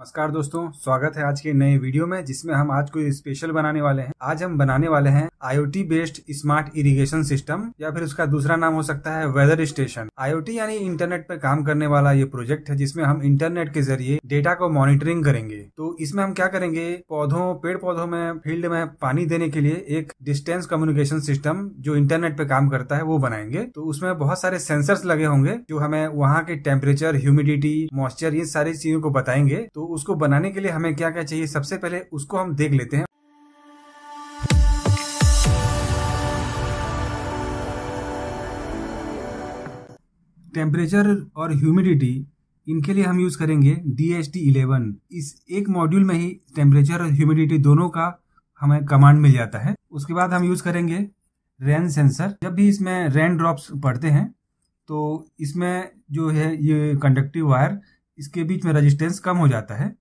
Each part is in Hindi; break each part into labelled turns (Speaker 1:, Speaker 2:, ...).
Speaker 1: नमस्कार दोस्तों स्वागत है आज के नए वीडियो में जिसमें हम आज कोई स्पेशल बनाने वाले हैं आज हम बनाने वाले हैं IoT based smart irrigation system या फिर उसका दूसरा नाम हो सकता है वेदर स्टेशन आईओटी यानी इंटरनेट पर काम करने वाला ये प्रोजेक्ट है जिसमें हम इंटरनेट के जरिए डेटा को मॉनिटरिंग करेंगे तो इसमें हम क्या करेंगे पौधों पेड़ पौधों में फील्ड में पानी देने के लिए एक डिस्टेंस कम्युनिकेशन सिस्टम जो इंटरनेट पे काम करता है वो बनाएंगे तो उसमें बहुत सारे सेंसर्स लगे होंगे जो हमें वहाँ के टेम्परेचर ह्यूमिडिटी मॉइस्चर ये सारी चीजों को बताएंगे तो उसको बनाने के लिए हमें क्या क्या चाहिए सबसे पहले उसको हम देख लेते हैं टेम्परेचर और ह्यूमिडिटी इनके लिए हम यूज़ करेंगे डी एच टी इलेवन इस एक मॉड्यूल में ही टेम्परेचर और ह्यूमिडिटी दोनों का हमें कमांड मिल जाता है उसके बाद हम यूज़ करेंगे रेन सेंसर जब भी इसमें रेन ड्रॉप्स पड़ते हैं तो इसमें जो है ये कंडक्टिव वायर इसके बीच में रजिस्टेंस कम हो जाता है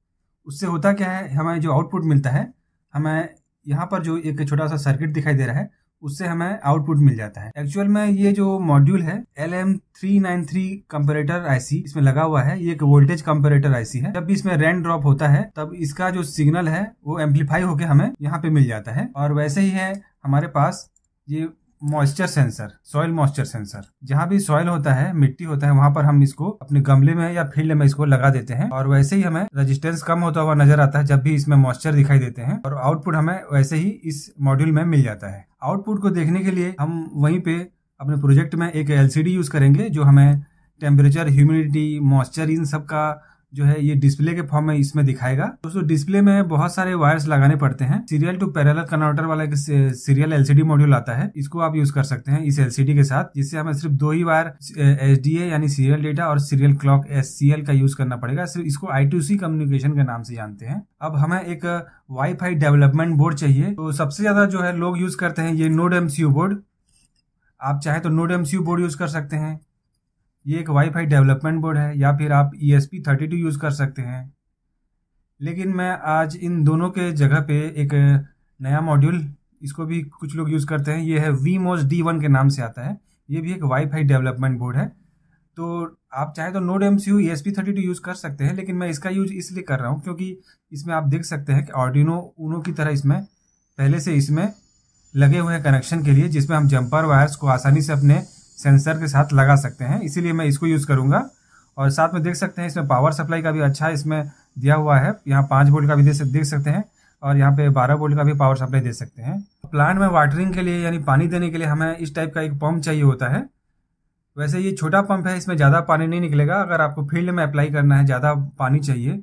Speaker 1: उससे होता क्या है हमें जो आउटपुट मिलता है हमें यहाँ पर जो एक छोटा सा सर्किट दिखाई दे रहा है उससे हमें आउटपुट मिल जाता है एक्चुअल में ये जो मॉड्यूल है L M three nine three comparator IC इसमें लगा हुआ है ये एक वोल्टेज कंपेरेटर आईसी है जब भी इसमें रैन ड्रॉप होता है तब इसका जो सिग्नल है वो एम्पलीफाई होकर हमें यहाँ पे मिल जाता है और वैसे ही है हमारे पास ये moisture sensor soil moisture sensor जहाँ भी सॉइल होता है मिट्टी होता है वहाँ पर हम इसको अपने गमले में या फील्ड में इसको लगा देते हैं और वैसे ही हमें रेजिस्टेंस कम होता हुआ नजर आता है जब भी इसमें मॉइस्चर दिखाई देते हैं और आउटपुट हमें वैसे ही इस मॉड्यूल में मिल जाता है आउटपुट को देखने के लिए हम वहीं पे अपने प्रोजेक्ट में एक एलसीडी यूज करेंगे जो हमें टेम्परेचर ह्यूमिडिटी मॉइस्चर इन सब का जो है ये डिस्प्ले के फॉर्म में इसमें दिखाएगा दोस्तों डिस्प्ले में बहुत सारे वायर्स लगाने पड़ते हैं सीरियल टू पैरल कन्वर्टर वाला एक सीरियल एलसीडी मॉड्यूल आता है इसको आप यूज कर सकते हैं इस एलसीडी के साथ जिससे हमें सिर्फ दो ही वायर एच यानी सीरियल डेटा और सीरियल क्लॉक एस का यूज करना पड़ेगा सिर्फ इसको आई कम्युनिकेशन के नाम से जानते हैं अब हमें एक वाई डेवलपमेंट बोर्ड चाहिए तो सबसे ज्यादा जो है लोग यूज करते हैं ये नोड एमसीयू बोर्ड आप चाहे तो नोड एमसीयू बोर्ड यूज कर सकते हैं ये एक वाईफाई डेवलपमेंट बोर्ड है या फिर आप E S P thirty two use कर सकते हैं लेकिन मैं आज इन दोनों के जगह पे एक नया मॉड्यूल इसको भी कुछ लोग यूज़ करते हैं ये है वी मोज डी वन के नाम से आता है ये भी एक वाईफाई डेवलपमेंट बोर्ड है तो आप चाहे तो node M C U S P thirty two use कर सकते हैं लेकिन मैं इसका यूज इसलिए कर रहा हूँ क्योंकि इसमें आप देख सकते हैं कि ऑडिनो ऊनो की तरह इसमें पहले से इसमें लगे हुए हैं कनेक्शन के लिए जिसमें हम जंपर वायर्स को आसानी से अपने सेंसर के साथ लगा सकते हैं इसीलिए मैं इसको यूज़ करूँगा और साथ में देख सकते हैं इसमें पावर सप्लाई का भी अच्छा इसमें दिया हुआ है यहाँ पाँच वोल्ट का भी देख सकते हैं और यहाँ पे 12 वोल्ट का भी पावर सप्लाई दे सकते हैं प्लांट में वाटरिंग के लिए यानी पानी देने के लिए हमें इस टाइप का एक पंप चाहिए होता है वैसे ये छोटा पंप है इसमें ज़्यादा पानी नहीं निकलेगा अगर आपको फील्ड में अप्लाई करना है ज़्यादा पानी चाहिए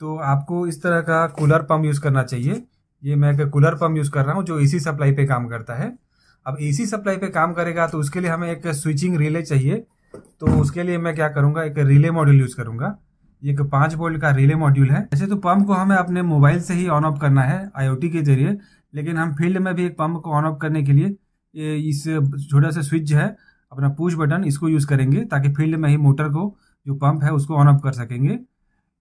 Speaker 1: तो आपको इस तरह का कूलर पम्प यूज़ करना चाहिए ये मैं एक कूलर पम्प यूज़ कर रहा हूँ जो इसी सप्लाई पे काम करता है अब एसी सप्लाई पे काम करेगा तो उसके लिए हमें एक स्विचिंग रिले चाहिए तो उसके लिए मैं क्या करूँगा एक रिले मॉड्यूल यूज़ करूँगा ये एक पाँच वोल्ट का रिले मॉड्यूल है ऐसे तो पंप को हमें अपने मोबाइल से ही ऑन ऑफ करना है आईओटी के जरिए लेकिन हम फील्ड में भी एक पंप को ऑन ऑफ करने के लिए ये इस छोटा सा स्विच है अपना पुश बटन इसको यूज़ करेंगे ताकि फील्ड में ही मोटर को जो पंप है उसको ऑन ऑफ कर सकेंगे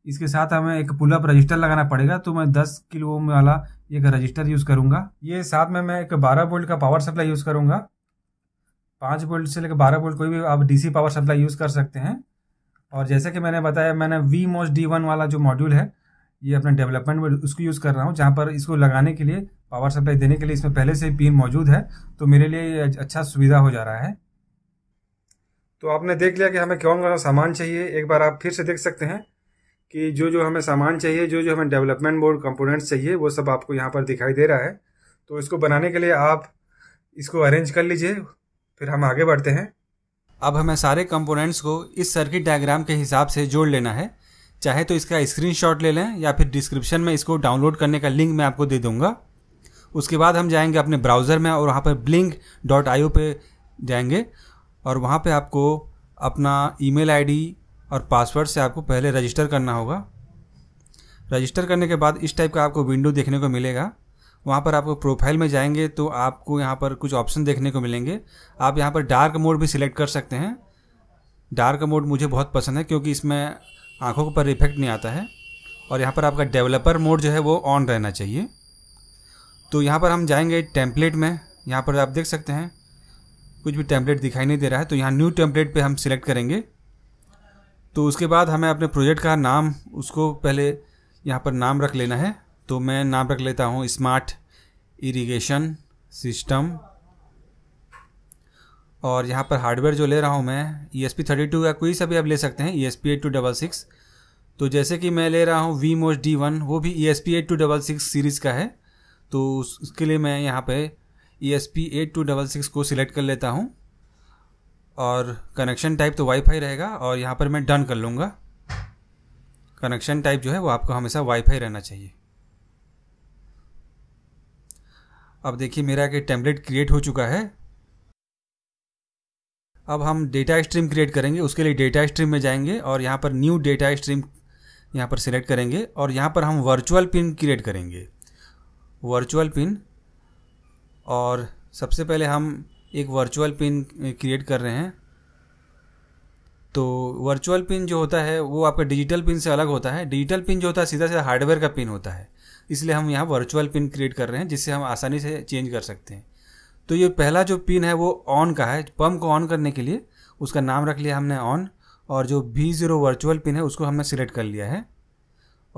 Speaker 1: इसके साथ हमें एक पुलअप रजिस्टर लगाना पड़ेगा तो मैं 10 किलो वाला एक रजिस्टर यूज़ करूंगा ये साथ में मैं एक 12 वोल्ट का पावर सप्लाई यूज़ करूंगा पांच वोल्ट से लेकर बारह वोल्ट कोई भी आप डीसी पावर सप्लाई यूज़ कर सकते हैं और जैसे कि मैंने बताया मैंने वी मोस्ट डी वन वाला जो मॉड्यूल है ये अपने डेवलपमेंट में उसको यूज़ कर रहा हूँ जहाँ पर इसको लगाने के लिए पावर सप्लाई देने के लिए इसमें पहले से ही पिन मौजूद है तो मेरे लिए अच्छा सुविधा हो जा रहा है तो आपने देख लिया कि हमें कौन कौन सामान चाहिए एक बार आप फिर से देख सकते हैं कि जो जो हमें सामान चाहिए जो जो हमें डेवलपमेंट बोर्ड कंपोनेंट्स चाहिए वो सब आपको यहाँ पर दिखाई दे रहा है तो इसको बनाने के लिए आप इसको अरेंज कर लीजिए फिर हम आगे बढ़ते हैं अब हमें सारे कंपोनेंट्स को इस सर्किट डायग्राम के हिसाब से जोड़ लेना है चाहे तो इसका स्क्रीनशॉट ले लें या फिर डिस्क्रिप्शन में इसको डाउनलोड करने का लिंक मैं आपको दे दूंगा उसके बाद हम जाएंगे अपने ब्राउज़र में और वहाँ पर ब्लिंक डॉट आई पे जाएंगे और वहाँ पर आपको अपना ईमेल आईडी और पासवर्ड से आपको पहले रजिस्टर करना होगा रजिस्टर करने के बाद इस टाइप का आपको विंडो देखने को मिलेगा वहाँ पर आपको प्रोफाइल में जाएंगे तो आपको यहाँ पर कुछ ऑप्शन देखने को मिलेंगे आप यहाँ पर डार्क मोड भी सिलेक्ट कर सकते हैं डार्क मोड मुझे बहुत पसंद है क्योंकि इसमें आँखों पर इफेक्ट नहीं आता है और यहाँ पर आपका डेवलपर मोड जो है वो ऑन रहना चाहिए तो यहाँ पर हम जाएंगे टेम्पलेट में यहाँ पर आप देख सकते हैं कुछ भी टेम्पलेट दिखाई नहीं दे रहा है तो यहाँ न्यू टेम्पलेट पे हम सिलेक्ट करेंगे तो उसके बाद हमें अपने प्रोजेक्ट का नाम उसको पहले यहाँ पर नाम रख लेना है तो मैं नाम रख लेता हूँ स्मार्ट इरिगेशन सिस्टम और यहाँ पर हार्डवेयर जो ले रहा हूँ मैं E S P thirty two या कोई सा भी आप ले सकते हैं E S P eight two double six तो जैसे कि मैं ले रहा हूँ वी मोस डी वन वो भी E S P eight two double six series का है तो उसके लिए मैं यहाँ पे E S P eight two double six को सिलेक्ट कर लेता हूँ और कनेक्शन टाइप तो वाईफाई रहेगा और यहाँ पर मैं डन कर लूँगा कनेक्शन टाइप जो है वो आपको हमेशा वाईफाई रहना चाहिए अब देखिए मेरा एक टेम्पलेट क्रिएट हो चुका है अब हम डेटा स्ट्रीम क्रिएट करेंगे उसके लिए डेटा स्ट्रीम में जाएंगे और यहाँ पर न्यू डेटा स्ट्रीम यहाँ पर सिलेक्ट करेंगे और यहाँ पर हम वर्चुअल पिन क्रिएट करेंगे वर्चुअल पिन और सबसे पहले हम एक वर्चुअल पिन क्रिएट कर रहे हैं तो वर्चुअल पिन जो होता है वो आपका डिजिटल पिन से अलग होता है डिजिटल पिन जो होता है सीधा सीधा हार्डवेयर का पिन होता है इसलिए हम यहाँ वर्चुअल पिन क्रिएट कर रहे हैं जिससे हम आसानी से चेंज कर सकते हैं तो ये पहला जो पिन है वो ऑन का है पम्प को ऑन करने के लिए उसका नाम रख लिया हमने ऑन और जो बी ज़ीरो वर्चुअल पिन है उसको हमने सिलेक्ट कर लिया है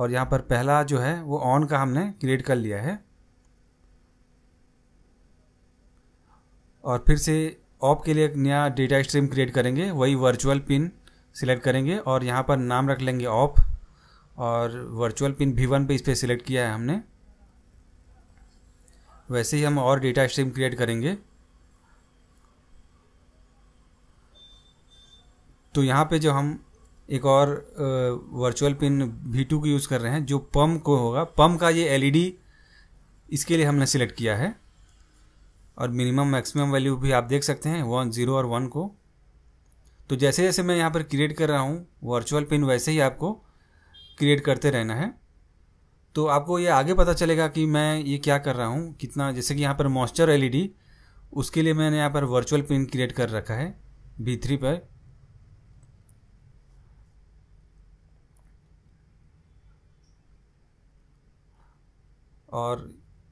Speaker 1: और यहाँ पर पहला जो है वो ऑन का हमने क्रिएट कर लिया है और फिर से ऑप के लिए एक नया डेटा स्ट्रीम क्रिएट करेंगे वही वर्चुअल पिन सिलेक्ट करेंगे और यहाँ पर नाम रख लेंगे ऑप और वर्चुअल पिन भी वन पर इस पर सिलेक्ट किया है हमने वैसे ही हम और डेटा स्ट्रीम क्रिएट करेंगे तो यहाँ पे जो हम एक और वर्चुअल पिन भी टू यूज़ कर रहे हैं जो पम को होगा पम का ये एलईडी e इसके लिए हमने सिलेक्ट किया है और मिनिमम मैक्सिमम वैल्यू भी आप देख सकते हैं वन जीरो और वन को तो जैसे जैसे मैं यहाँ पर क्रिएट कर रहा हूँ वर्चुअल पिन वैसे ही आपको क्रिएट करते रहना है तो आपको ये आगे पता चलेगा कि मैं ये क्या कर रहा हूँ कितना जैसे कि यहाँ पर मॉइस्चर एलईडी उसके लिए मैंने यहाँ पर वर्चुअल पिन क्रिएट कर रखा है बी थ्री पर और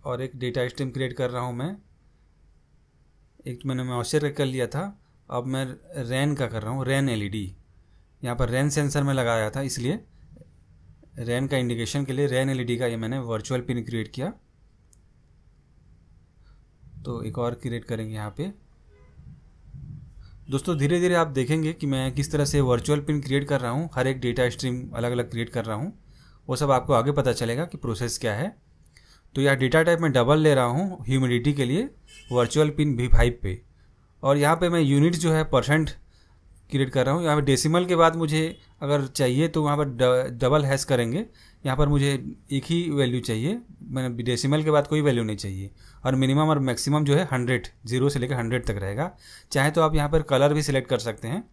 Speaker 1: और एक डेटा स्ट्रीम क्रिएट कर रहा हूँ मैं एक तो मैंने मॉइस्चर का कर लिया था अब मैं रैन का कर रहा हूँ रैन एलईडी e यहाँ पर रैन सेंसर में लगाया था इसलिए रैन का इंडिकेशन के लिए रैन एलईडी e का ये मैंने वर्चुअल पिन क्रिएट किया तो एक और क्रिएट करेंगे यहाँ पे दोस्तों धीरे धीरे आप देखेंगे कि मैं किस तरह से वर्चुअल पिन क्रिएट कर रहा हूँ हर एक डेटा स्ट्रीम अलग अलग क्रिएट कर रहा हूँ वो सब आपको आगे पता चलेगा कि प्रोसेस क्या है तो यहाँ डेटा टाइप में डबल ले रहा हूँ ह्यूमिडिटी के लिए वर्चुअल पिन वी फाइव पे और यहाँ पे मैं यूनिट जो है परसेंट क्रिएट कर रहा हूँ यहाँ पर डेसिमल के बाद मुझे अगर चाहिए तो वहाँ पर डबल हैश करेंगे यहाँ पर मुझे एक ही वैल्यू चाहिए मैंने डेसिमल के बाद कोई वैल्यू नहीं चाहिए और मिनिमम और मैक्सिमम जो है हंड्रेड जीरो से लेकर हंड्रेड तक रहेगा चाहे तो आप यहाँ पर कलर भी सिलेक्ट कर सकते हैं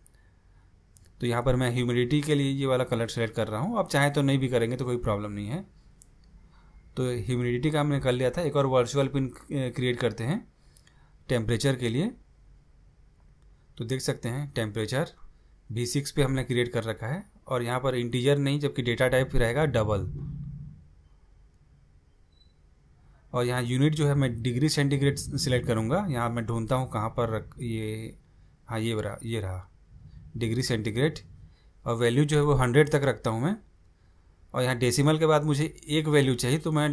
Speaker 1: तो यहाँ पर मैं ह्यूमिडिटी के लिए ये वाला कलर सेलेक्ट कर रहा हूँ आप चाहें तो नहीं भी करेंगे तो कोई प्रॉब्लम नहीं है तो ह्यूमिडिटी का हमने कर लिया था एक और वर्चुअल पिन क्रिएट करते हैं टेम्परेचर के लिए तो देख सकते हैं टेम्परेचर वी सिक्स पे हमने क्रिएट कर रखा है और यहाँ पर इंटीजर नहीं जबकि डेटा टाइप रहेगा डबल और यहाँ यूनिट जो है मैं डिग्री सेंटीग्रेड सिलेक्ट करूँगा यहाँ मैं ढूंढता हूँ कहाँ पर रख ये हाँ ये रहा ये रहा डिग्री सेंटीग्रेड और वैल्यू जो है वो हंड्रेड तक रखता हूँ मैं और यहाँ डेसिमल के बाद मुझे एक वैल्यू चाहिए तो मैं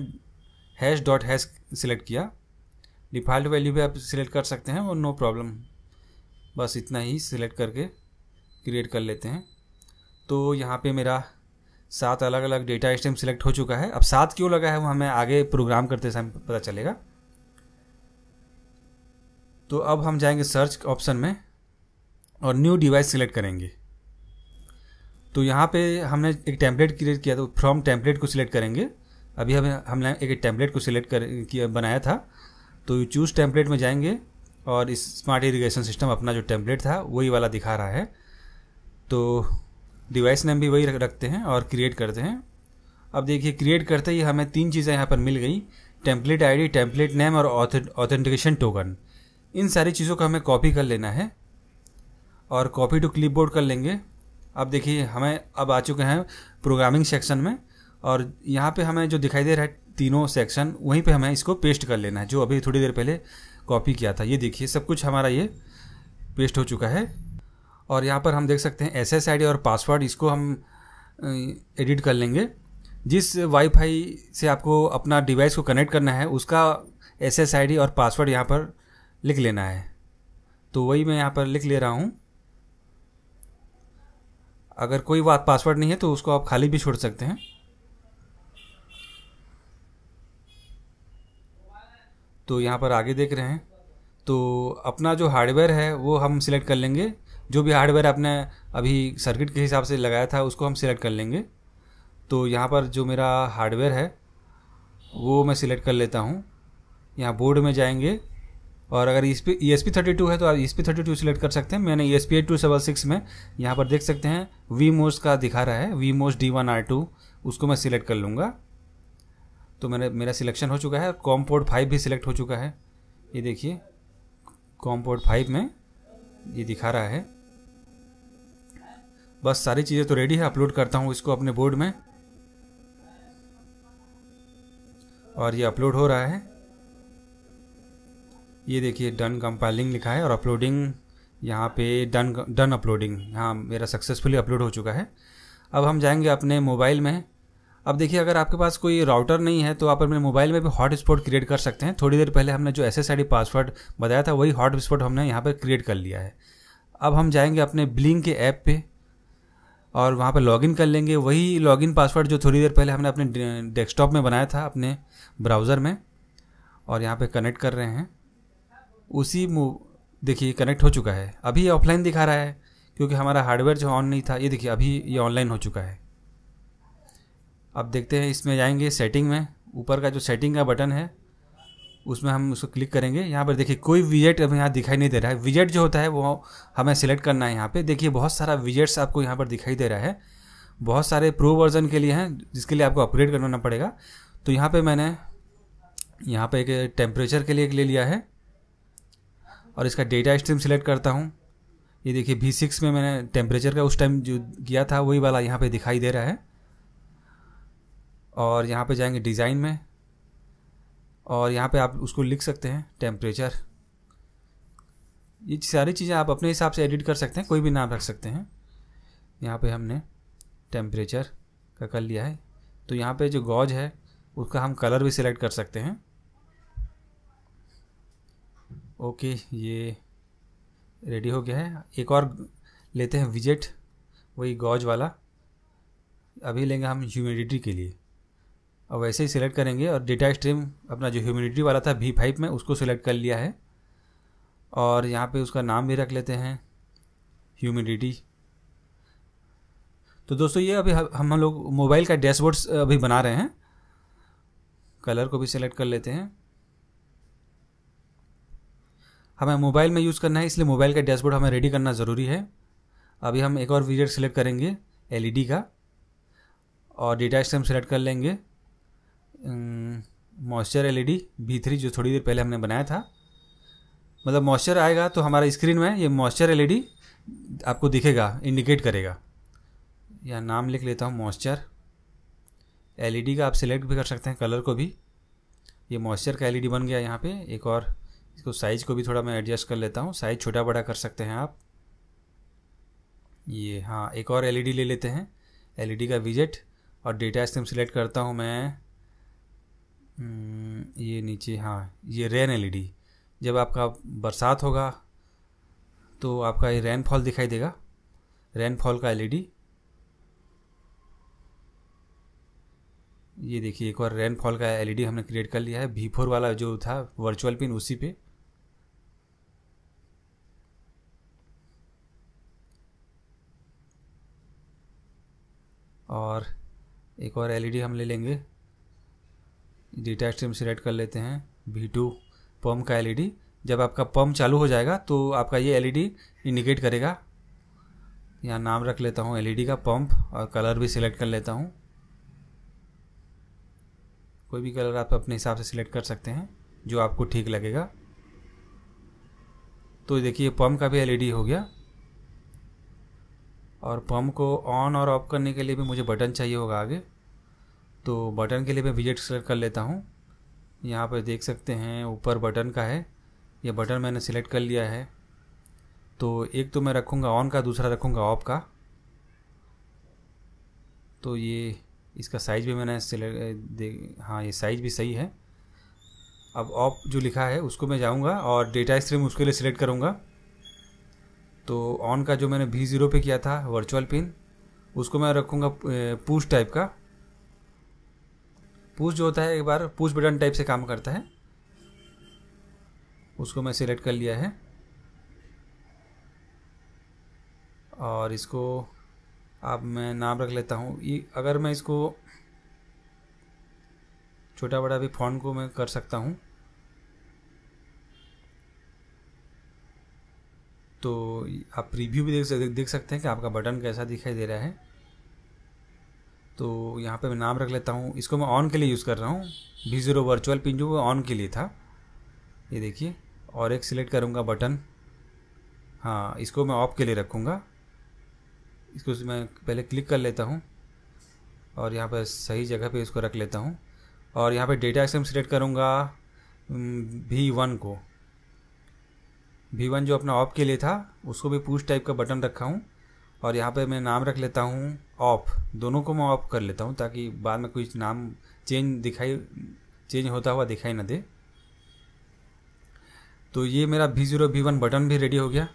Speaker 1: हैश डॉट हैश सिलेक्ट किया डिफ़ॉल्ट वैल्यू भी आप सिलेक्ट कर सकते हैं वो नो प्रॉब्लम बस इतना ही सिलेक्ट करके क्रिएट कर लेते हैं तो यहाँ पे मेरा सात अलग अलग डेटा आइटम सिलेक्ट हो चुका है अब सात क्यों लगा है वो हमें आगे प्रोग्राम करते समय पता चलेगा तो अब हम जाएंगे सर्च ऑप्शन में और न्यू डिवाइस सिलेक्ट करेंगे तो यहाँ पे हमने एक टैंपलेट क्रिएट किया तो फ्रॉम टेम्पलेट को सिलेक्ट करेंगे अभी हम हमने एक टैंपलेट को सिलेक्ट कर किया बनाया था तो चूज़ टेम्पलेट में जाएंगे और इस स्मार्ट इरीगेशन सिस्टम अपना जो टैंपलेट था वही वाला दिखा रहा है तो डिवाइस नेम भी वही रखते हैं और क्रिएट करते हैं अब देखिए क्रिएट करते ही हमें तीन चीज़ें यहाँ पर मिल गई टेम्पलेट आईडी, टेम्पलेट नेम और ऑथेंटिकेशन टोकन इन सारी चीज़ों को हमें कॉपी कर लेना है और कॉपी टू क्लिपबोर्ड कर लेंगे अब देखिए हमें अब आ चुके हैं प्रोग्रामिंग सेक्शन में और यहाँ पे हमें जो दिखाई दे रहा है तीनों सेक्शन वहीं पे हमें इसको पेस्ट कर लेना है जो अभी थोड़ी देर पहले कॉपी किया था ये देखिए सब कुछ हमारा ये पेस्ट हो चुका है और यहाँ पर हम देख सकते हैं एस एस और पासवर्ड इसको हम एडिट कर लेंगे जिस वाईफाई से आपको अपना डिवाइस को कनेक्ट करना है उसका एस एस और पासवर्ड यहाँ पर लिख लेना है तो वही मैं यहाँ पर लिख ले रहा हूँ अगर कोई बात पासवर्ड नहीं है तो उसको आप खाली भी छोड़ सकते हैं तो यहाँ पर आगे देख रहे हैं तो अपना जो हार्डवेयर है वो हम सिलेक्ट कर लेंगे जो भी हार्डवेयर आपने अभी सर्किट के हिसाब से लगाया था उसको हम सिलेक्ट कर लेंगे तो यहाँ पर जो मेरा हार्डवेयर है वो मैं सिलेक्ट कर लेता हूँ यहाँ बोर्ड में जाएंगे और अगर E S P thirty two है तो आप E S P thirty two select कर सकते हैं मैंने E S P eight two seven six में यहाँ पर देख सकते हैं वी मोस का दिखा रहा है वी मोस डी वन आर टू उसको मैं सिलेक्ट कर लूँगा तो मैंने मेरा सिलेक्शन हो चुका है कॉम फाइव भी सिलेक्ट हो चुका है ये देखिए कॉम फाइव में ये दिखा रहा है बस सारी चीज़ें तो रेडी है अपलोड करता हूँ इसको अपने बोर्ड में और ये अपलोड हो रहा है ये देखिए डन कंपाइलिंग लिखा है और अपलोडिंग यहाँ पे डन डन अपलोडिंग हाँ मेरा सक्सेसफुली अपलोड हो चुका है अब हम जाएंगे अपने मोबाइल में अब देखिए अगर आपके पास कोई राउटर नहीं है तो आप अपने मोबाइल में भी हॉटस्पॉट क्रिएट कर सकते हैं थोड़ी देर पहले हमने जो एस एस पासवर्ड बताया था वही हॉटस्पॉट हमने यहाँ पर क्रिएट कर लिया है अब हम जाएंगे अपने ब्लिंक के ऐप पे और वहाँ पर लॉगिन कर लेंगे वही लॉगिन पासवर्ड जो थोड़ी देर पहले हमने अपने डेस्कटॉप में बनाया था अपने ब्राउज़र में और यहाँ पर कनेक्ट कर रहे हैं उसी मूव देखिए कनेक्ट हो चुका है अभी ऑफलाइन दिखा रहा है क्योंकि हमारा हार्डवेयर जो ऑन नहीं था ये देखिए अभी ये ऑनलाइन हो चुका है अब देखते हैं इसमें जाएंगे सेटिंग में ऊपर का जो सेटिंग का बटन है उसमें हम उसको क्लिक करेंगे यहाँ पर देखिए कोई विजेट अभी यहाँ दिखाई नहीं दे रहा है विजेट जो होता है वो हमें सेलेक्ट करना है यहाँ पे देखिए बहुत सारा विजेट्स आपको यहाँ पर दिखाई दे रहा है बहुत सारे प्रो वर्जन के लिए हैं जिसके लिए आपको अपग्रेड करवाना पड़ेगा तो यहाँ पर मैंने यहाँ पर एक टेम्परेचर के लिए एक ले लिया है और इसका डेटा स्ट्रीम सिलेक्ट करता हूँ ये देखिए वी सिक्स में मैंने टेम्परेचर का उस टाइम जो किया था वही वाला यहाँ पे दिखाई दे रहा है और यहाँ पे जाएंगे डिज़ाइन में और यहाँ पे आप उसको लिख सकते हैं टेम्परेचर ये सारी चीज़ें आप अपने हिसाब से एडिट कर सकते हैं कोई भी नाम रख सकते हैं यहाँ पर हमने टेम्परेचर का कर लिया है तो यहाँ पर जो गॉज है उसका हम कलर भी सिलेक्ट कर सकते हैं ओके ये रेडी हो गया है एक और लेते हैं विजेट वही गॉज वाला अभी लेंगे हम ह्यूमिडिटी के लिए अब वैसे ही सिलेक्ट करेंगे और डेटा स्ट्रीम अपना जो ह्यूमिडिटी वाला था वी फाइव में उसको सिलेक्ट कर लिया है और यहाँ पे उसका नाम भी रख लेते हैं ह्यूमिडिटी तो दोस्तों ये अभी हम लोग मोबाइल का डैशबोर्ड अभी बना रहे हैं कलर को भी सिलेक्ट कर लेते हैं हमें मोबाइल में यूज़ करना है इसलिए मोबाइल का डैशबोर्ड हमें रेडी करना ज़रूरी है अभी हम एक और विजेट सेलेक्ट करेंगे एलईडी का और डेटा स्टेम सेलेक्ट कर लेंगे मॉइस्चर एलईडी ई थ्री जो थोड़ी देर पहले हमने बनाया था मतलब मॉइस्चर आएगा तो हमारा स्क्रीन में ये मॉइस्चर एल आपको दिखेगा इंडिकेट करेगा या नाम लिख लेता हूँ मॉइस्चर एलईडी का आप सिलेक्ट भी कर सकते हैं कलर को भी ये मॉइस्चर का एलईडी बन गया यहाँ पे एक और इसको साइज़ को भी थोड़ा मैं एडजस्ट कर लेता हूँ साइज़ छोटा बड़ा कर सकते हैं आप ये हाँ एक और एलईडी e ले लेते हैं एलईडी e का विजेट और डेटा स्टेम सिलेक्ट करता हूँ मैं हम्म, ये नीचे हाँ ये रेन एलईडी e जब आपका बरसात होगा तो आपका ये रेनफॉल दिखाई देगा रेनफॉल का एलईडी ये देखिए एक और रेनफॉल का एलईडी हमने क्रिएट कर लिया है भी फोर वाला जो था वर्चुअल पिन उसी पे और एक और एलईडी e हम ले लेंगे डेटा स्ट्रीम सिलेक्ट कर लेते हैं वी टू पम्प का एलईडी e जब आपका पम्प चालू हो जाएगा तो आपका ये एलईडी इंडिकेट e करेगा यहाँ नाम रख लेता हूँ एलईडी का पम्प और कलर भी सिलेक्ट कर लेता हूँ कोई भी कलर आप अपने हिसाब से सिलेक्ट कर सकते हैं जो आपको ठीक लगेगा तो देखिए पम्प का भी एलईडी हो गया और पम्प को ऑन और ऑफ करने के लिए भी मुझे बटन चाहिए होगा आगे तो बटन के लिए मैं विजेट सेलेक्ट कर लेता हूँ यहाँ पर देख सकते हैं ऊपर बटन का है ये बटन मैंने सेलेक्ट कर लिया है तो एक तो मैं रखूँगा ऑन का दूसरा रखूँगा ऑफ का तो ये इसका साइज़ भी मैंने सिलेक्ट हाँ ये साइज़ भी सही है अब ऑफ जो लिखा है उसको मैं जाऊँगा और डेटा स्ट्रीम उसके लिए सिलेक्ट करूँगा तो ऑन का जो मैंने वी ज़ीरो पर किया था वर्चुअल पिन उसको मैं रखूँगा पुश टाइप का पुश जो होता है एक बार पुश बटन टाइप से काम करता है उसको मैं सिलेक्ट कर लिया है और इसको अब मैं नाम रख लेता हूँ ये अगर मैं इसको छोटा बड़ा भी फ़ॉन्ट को मैं कर सकता हूँ तो आप प्रीव्यू भी देख सकते देख सकते हैं कि आपका बटन कैसा दिखाई दे रहा है तो यहाँ पे मैं नाम रख लेता हूँ इसको मैं ऑन के लिए यूज़ कर रहा हूँ वी ज़ीरो वर्चुअल पिन जो ऑन के लिए था ये देखिए और एक सिलेक्ट करूँगा बटन हाँ इसको मैं ऑफ के लिए रखूँगा इसको मैं पहले क्लिक कर लेता हूँ और यहाँ पर सही जगह पर इसको रख लेता हूँ और यहाँ पर डेटा एक्सम सिलेक्ट करूँगा भी वन को वी वन जो अपना ऑफ के लिए था उसको भी पुश टाइप का बटन रखा हूँ और यहाँ पे मैं नाम रख लेता हूँ ऑफ दोनों को मैं ऑफ कर लेता हूँ ताकि बाद में कुछ नाम चेंज दिखाई चेंज होता हुआ दिखाई ना दे तो ये मेरा V zero V one button भी रेडी हो गया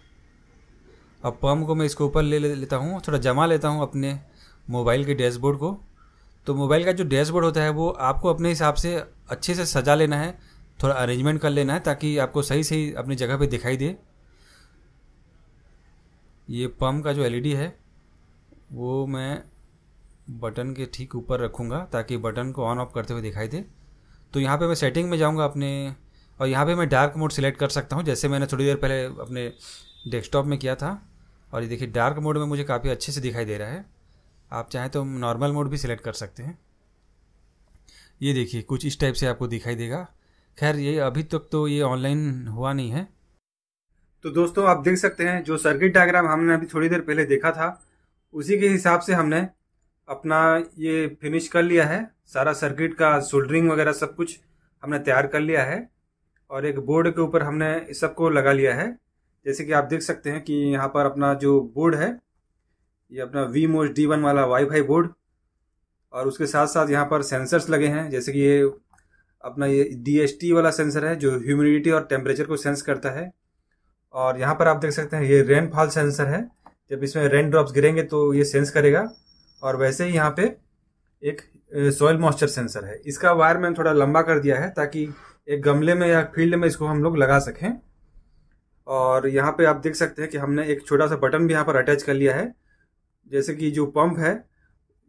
Speaker 1: अब पम को मैं इसके ऊपर ले लेता हूँ थोड़ा जमा लेता हूँ अपने मोबाइल के डैशबोर्ड को तो मोबाइल का जो डैशबोर्ड होता है वो आपको अपने हिसाब से अच्छे से सजा लेना है थोड़ा अरेंजमेंट कर लेना है ताकि आपको सही सही अपनी जगह पे दिखाई दे ये पम्प का जो एलईडी e है वो मैं बटन के ठीक ऊपर रखूँगा ताकि बटन को ऑन ऑफ करते हुए दिखाई दे तो यहाँ पे मैं सेटिंग में जाऊँगा अपने और यहाँ पे मैं डार्क मोड सिलेक्ट कर सकता हूँ जैसे मैंने थोड़ी देर पहले अपने डेस्कटॉप में किया था और ये देखिए डार्क मोड में मुझे काफ़ी अच्छे से दिखाई दे रहा है आप चाहें तो नॉर्मल मोड भी सिलेक्ट कर सकते हैं ये देखिए कुछ इस टाइप से आपको दिखाई देगा खैर ये अभी तक तो ये ऑनलाइन हुआ नहीं है तो दोस्तों आप देख सकते हैं जो सर्किट डायग्राम हमने अभी थोड़ी देर पहले देखा था उसी के हिसाब से हमने अपना ये फिनिश कर लिया है सारा सर्किट का सोल्डरिंग वगैरह सब कुछ हमने तैयार कर लिया है और एक बोर्ड के ऊपर हमने इस सबको लगा लिया है जैसे कि आप देख सकते हैं कि यहाँ पर अपना जो बोर्ड है ये अपना वी मोज डी वन वाला वाईफाई बोर्ड और उसके साथ साथ यहाँ पर सेंसर्स लगे हैं जैसे कि ये अपना ये डी वाला सेंसर है जो ह्यूमिडिटी और टेम्परेचर को सेंस करता है और यहाँ पर आप देख सकते हैं ये रेनफॉल सेंसर है जब इसमें रेन ड्रॉप्स गिरेंगे तो ये सेंस करेगा और वैसे ही यहाँ पे एक सॉयल मॉइस्चर सेंसर है इसका वायर मैंने थोड़ा लंबा कर दिया है ताकि एक गमले में या फील्ड में इसको हम लोग लगा सकें और यहाँ पे आप देख सकते हैं कि हमने एक छोटा सा बटन भी यहाँ पर अटैच कर लिया है जैसे कि जो पंप है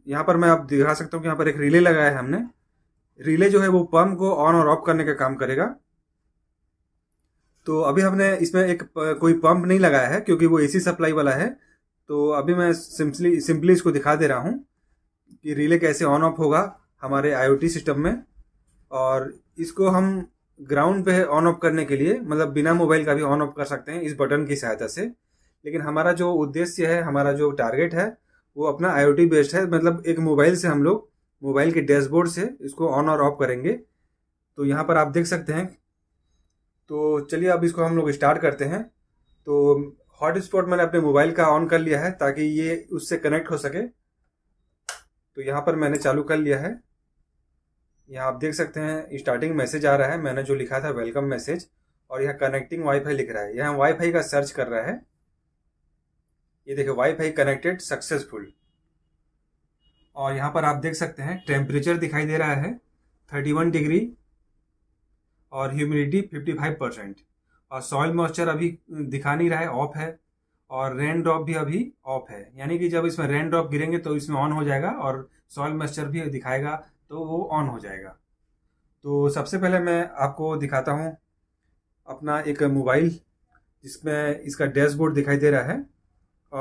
Speaker 1: यहाँ पर मैं आप दिखा सकता हूँ कि यहाँ पर एक रिले लगाया है हमने रिले जो है वो पंप को ऑन और ऑफ करने का काम करेगा तो अभी हमने इसमें एक कोई पंप नहीं लगाया है क्योंकि वो एसी सप्लाई वाला है तो अभी मैं सिंपली सिंपली इसको दिखा दे रहा हूँ कि रिले कैसे ऑन ऑफ होगा हमारे आईओटी सिस्टम में और इसको हम ग्राउंड पे ऑन ऑफ करने के लिए मतलब बिना मोबाइल का भी ऑन ऑफ कर सकते हैं इस बटन की सहायता से लेकिन हमारा जो उद्देश्य है हमारा जो टारगेट है वो अपना आईओटी बेस्ड है मतलब एक मोबाइल से हम लोग मोबाइल के डैशबोर्ड से इसको ऑन और ऑफ करेंगे तो यहाँ पर आप देख सकते हैं तो चलिए अब इसको हम लोग स्टार्ट करते हैं तो हॉटस्पॉट मैंने अपने मोबाइल का ऑन कर लिया है ताकि ये उससे कनेक्ट हो सके तो यहाँ पर मैंने चालू कर लिया है यहाँ आप देख सकते हैं स्टार्टिंग मैसेज आ रहा है मैंने जो लिखा था वेलकम मैसेज और यह कनेक्टिंग वाईफाई लिख रहा है यहाँ वाईफाई का सर्च कर रहा है ये देखिए वाईफाई कनेक्टेड सक्सेसफुल और यहाँ पर आप देख सकते हैं टेम्परेचर दिखाई दे रहा है 31 डिग्री और ह्यूमिडिटी 55 परसेंट और सॉइल मॉइस्चर अभी दिखा नहीं रहा है ऑफ है और रेन ड्रॉप भी अभी ऑफ है यानी कि जब इसमें रेन ड्रॉप गिरेंगे तो इसमें ऑन हो जाएगा और सॉइल मॉइस्चर भी दिखाएगा तो वो ऑन हो जाएगा तो सबसे पहले मैं आपको दिखाता हूँ अपना एक मोबाइल जिसमें इसका डैशबोर्ड दिखाई दे रहा है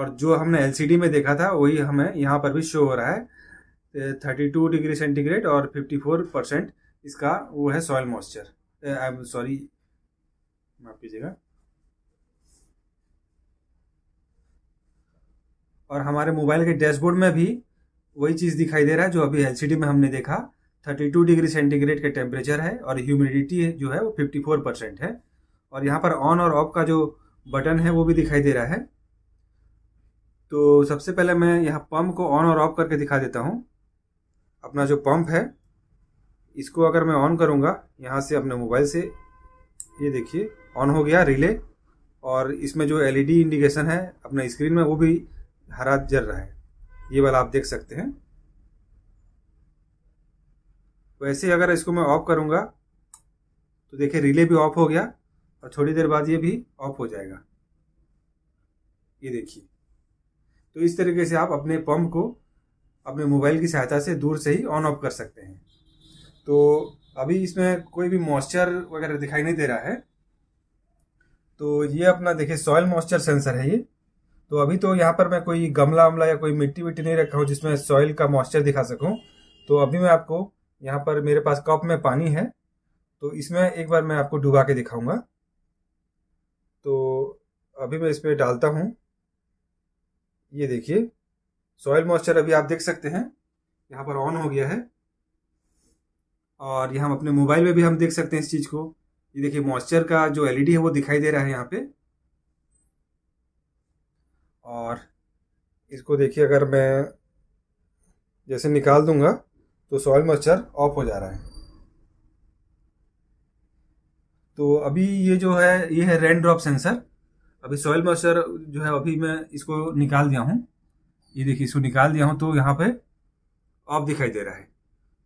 Speaker 1: और जो हमने एलसीडी में देखा था वही हमें यहाँ पर भी शो हो रहा है थर्टी टू डिग्री सेंटीग्रेड और फिफ्टी फोर परसेंट इसका वो है soil moisture I am sorry माफ कीजिएगा और हमारे मोबाइल के डैशबोर्ड में भी वही चीज़ दिखाई दे रहा है जो अभी एलसीडी में हमने देखा 32 डिग्री सेंटीग्रेड का टेम्परेचर है और ह्यूमिडिटी जो है वो 54 परसेंट है और यहाँ पर ऑन और ऑफ का जो बटन है वो भी दिखाई दे रहा है तो सबसे पहले मैं यहाँ पंप को ऑन और ऑफ करके दिखा देता हूँ अपना जो पंप है इसको अगर मैं ऑन करूँगा यहाँ से अपने मोबाइल से ये देखिए ऑन हो गया रिले और इसमें जो एलईडी इंडिकेशन e है अपने स्क्रीन में वो भी हरा जल रहा है ये वाला आप देख सकते हैं वैसे अगर इसको मैं ऑफ करूँगा तो देखिए रिले भी ऑफ हो गया और थोड़ी देर बाद ये भी ऑफ हो जाएगा ये देखिए तो इस तरीके से आप अपने पंप को अपने मोबाइल की सहायता से दूर से ही ऑन ऑफ कर सकते हैं तो अभी इसमें कोई भी मॉइस्चर वगैरह दिखाई नहीं दे रहा है तो ये अपना देखिए सॉयल मॉइस्चर सेंसर है ये तो अभी तो यहाँ पर मैं कोई गमला वमला या कोई मिट्टी विट्टी नहीं रखा हूँ जिसमें सॉयल का मॉइस्चर दिखा सकूँ तो अभी मैं आपको यहाँ पर मेरे पास कप में पानी है तो इसमें एक बार मैं आपको डुबा के दिखाऊंगा तो अभी मैं इस पर डालता हूँ ये देखिए सॉयल मॉइस्चर अभी आप देख सकते हैं यहाँ पर ऑन हो गया है और ये हम अपने मोबाइल में भी हम देख सकते हैं इस चीज़ को ये देखिए मॉइस्चर का जो एलईडी है वो दिखाई दे रहा है यहाँ पे और इसको देखिए अगर मैं जैसे निकाल दूंगा तो सॉयल मॉइस्चर ऑफ हो जा रहा है तो अभी ये जो है ये है रेन ड्रॉप सेंसर अभी सॉयल मॉइस्चर जो है अभी मैं इसको निकाल दिया हूँ ये देखिए इसको निकाल दिया हूं तो यहाँ पे ऑफ दिखाई दे रहा है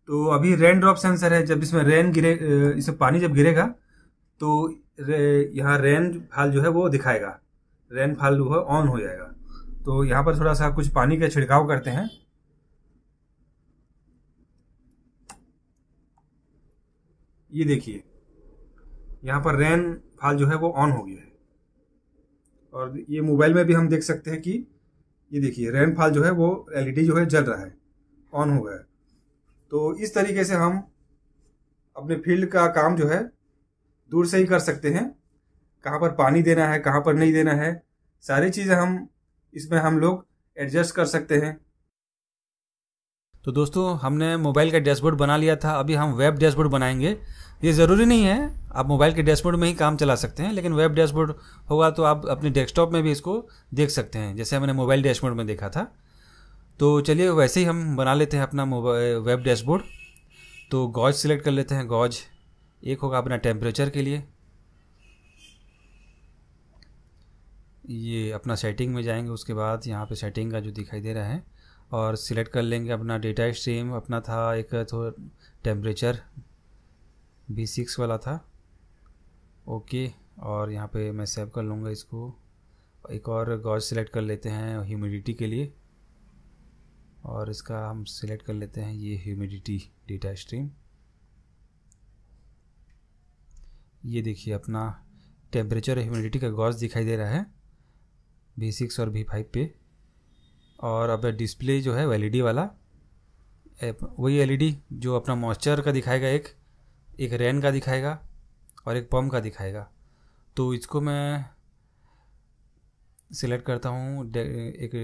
Speaker 1: तो अभी रेन ड्रॉप सेंसर है जब इसमें रेन गिरे इसमें पानी जब गिरेगा तो रे, यहाँ रेन फाल जो है वो दिखाएगा रेन फाल जो है ऑन हो जाएगा तो यहाँ पर थोड़ा सा कुछ पानी का छिड़काव करते हैं ये देखिए यहाँ पर रेन फाल जो है वो ऑन हो गया है और ये मोबाइल में भी हम देख सकते हैं कि ये देखिए रेनफॉल जो है वो एलईडी जो है जल रहा है ऑन हो गया है तो इस तरीके से हम अपने फील्ड का काम जो है दूर से ही कर सकते हैं कहाँ पर पानी देना है कहाँ पर नहीं देना है सारी चीज़ें हम इसमें हम लोग एडजस्ट कर सकते हैं तो दोस्तों हमने मोबाइल का डैशबोर्ड बना लिया था अभी हम वेब डैशबोर्ड बनाएंगे ये ज़रूरी नहीं है आप मोबाइल के डैशबोर्ड में ही काम चला सकते हैं लेकिन वेब डैशबोर्ड होगा तो आप अपने डेस्कटॉप में भी इसको देख सकते हैं जैसे हमने मोबाइल डैशबोर्ड में देखा था तो चलिए वैसे ही हम बना लेते हैं अपना मोबाइल वेब डैशबोर्ड तो गॉज सिलेक्ट कर लेते हैं गॉज एक होगा अपना टेम्परेचर के लिए ये अपना सेटिंग में जाएंगे उसके बाद यहाँ पे सेटिंग का जो दिखाई दे रहा है और सिलेक्ट कर लेंगे अपना डेटा स्ट्रीम अपना था एक तो टेम्परेचर बी सिक्स वाला था ओके और यहाँ पे मैं सेव कर लूँगा इसको एक और गॉज सिलेक्ट कर लेते हैं ह्यूमिडिटी के लिए और इसका हम सिलेक्ट कर लेते हैं ये ह्यूमिडिटी डेटा स्ट्रीम ये देखिए अपना टेम्परेचर ह्यूमिडिटी का गॉज दिखाई दे रहा है बी सिक्स और बी फाइव पे और अब डिस्प्ले जो है एल e वाला वही एल e जो अपना मॉइस्चर का दिखाएगा एक एक रैन का दिखाएगा और एक पम्प का दिखाएगा तो इसको मैं सिलेक्ट करता हूँ एक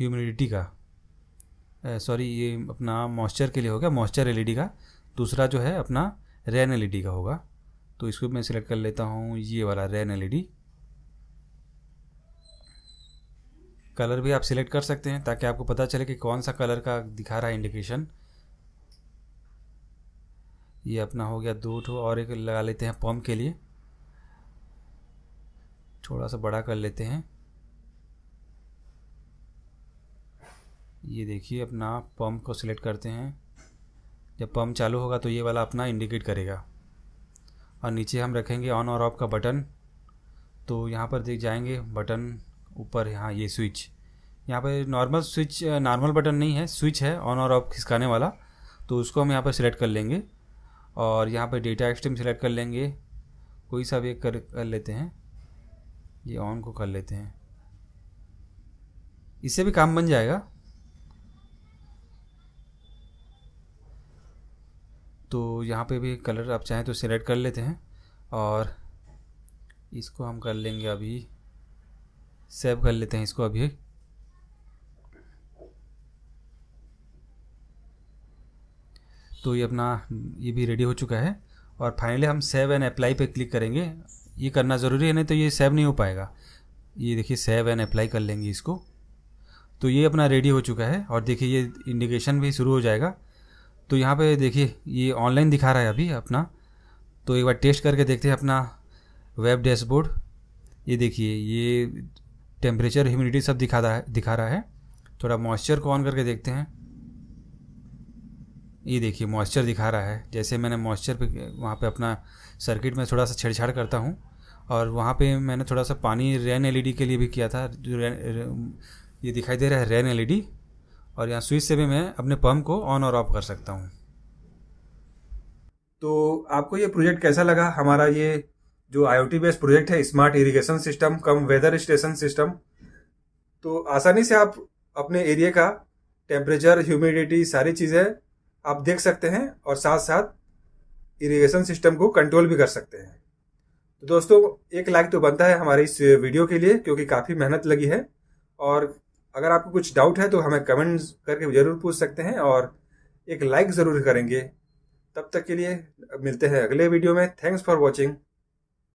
Speaker 1: ह्यूमिडिटी का सॉरी ये अपना मॉइस्चर के लिए होगा मॉइस्चर एलईडी e का दूसरा जो है अपना रैन एलईडी का होगा तो इसको मैं सिलेक्ट कर लेता हूँ ये वाला रैन एलईडी कलर भी आप सिलेक्ट कर सकते हैं ताकि आपको पता चले कि कौन सा कलर का दिखा रहा है इंडिकेशन ये अपना हो गया दो ठो और एक लगा लेते हैं पम्प के लिए थोड़ा सा बड़ा कर लेते हैं ये देखिए अपना पम्प को सिलेक्ट करते हैं जब पम्प चालू होगा तो ये वाला अपना इंडिकेट करेगा और नीचे हम रखेंगे ऑन और ऑफ का बटन तो यहाँ पर देख जाएंगे बटन ऊपर यहाँ ये स्विच यहाँ पर नॉर्मल स्विच नॉर्मल बटन नहीं है स्विच है ऑन और ऑफ खिसकाने वाला तो उसको हम यहाँ पर सिलेक्ट कर लेंगे और यहाँ पर डेटा एक्सट्रीम सिलेक्ट कर लेंगे कोई सा भी कर, कर लेते हैं ये ऑन को कर लेते हैं इससे भी काम बन जाएगा तो यहाँ पे भी कलर आप चाहें तो सिलेक्ट कर लेते हैं और इसको हम कर लेंगे अभी सेव कर लेते हैं इसको अभी तो ये अपना ये भी रेडी हो चुका है और फाइनली हम सेव एंड अप्लाई पे क्लिक करेंगे ये करना ज़रूरी है नहीं तो ये सेव नहीं हो पाएगा ये देखिए सेव एंड अप्लाई कर लेंगे इसको तो ये अपना रेडी हो चुका है और देखिए ये इंडिकेशन भी शुरू हो जाएगा तो यहाँ पे देखिए ये ऑनलाइन दिखा रहा है अभी अपना तो एक बार टेस्ट करके देखते हैं अपना वेब डैशबोर्ड ये देखिए ये टेम्परेचर ह्यूमिडिटी सब दिखा रहा है दिखा रहा है थोड़ा मॉइस्चर को ऑन करके देखते हैं ये देखिए मॉइस्चर दिखा रहा है जैसे मैंने मॉइस्चर पे वहाँ पे अपना सर्किट में थोड़ा सा छेड़छाड़ करता हूँ और वहाँ पे मैंने थोड़ा सा पानी रैन एल के लिए भी किया था जो रैन ये दिखाई दे रहा है रैन एल और यहाँ स्विच से भी मैं अपने पम्प को ऑन और ऑफ कर सकता हूँ तो आपको ये प्रोजेक्ट कैसा लगा हमारा ये जो आईओटी बेस्ड प्रोजेक्ट है smart irrigation system cum weather station system तो आसानी से आप अपने एरिया का टेम्परेचर ह्यूमिडिटी सारी चीज़ें आप देख सकते हैं और साथ साथ इरिगेशन सिस्टम को कंट्रोल भी कर सकते हैं तो दोस्तों एक लाइक तो बनता है हमारे इस वीडियो के लिए क्योंकि काफ़ी मेहनत लगी है और अगर आपको कुछ डाउट है तो हमें कमेंट करके ज़रूर पूछ सकते हैं और एक लाइक ज़रूर करेंगे तब तक के लिए मिलते हैं अगले वीडियो में थैंक्स फॉर वॉचिंग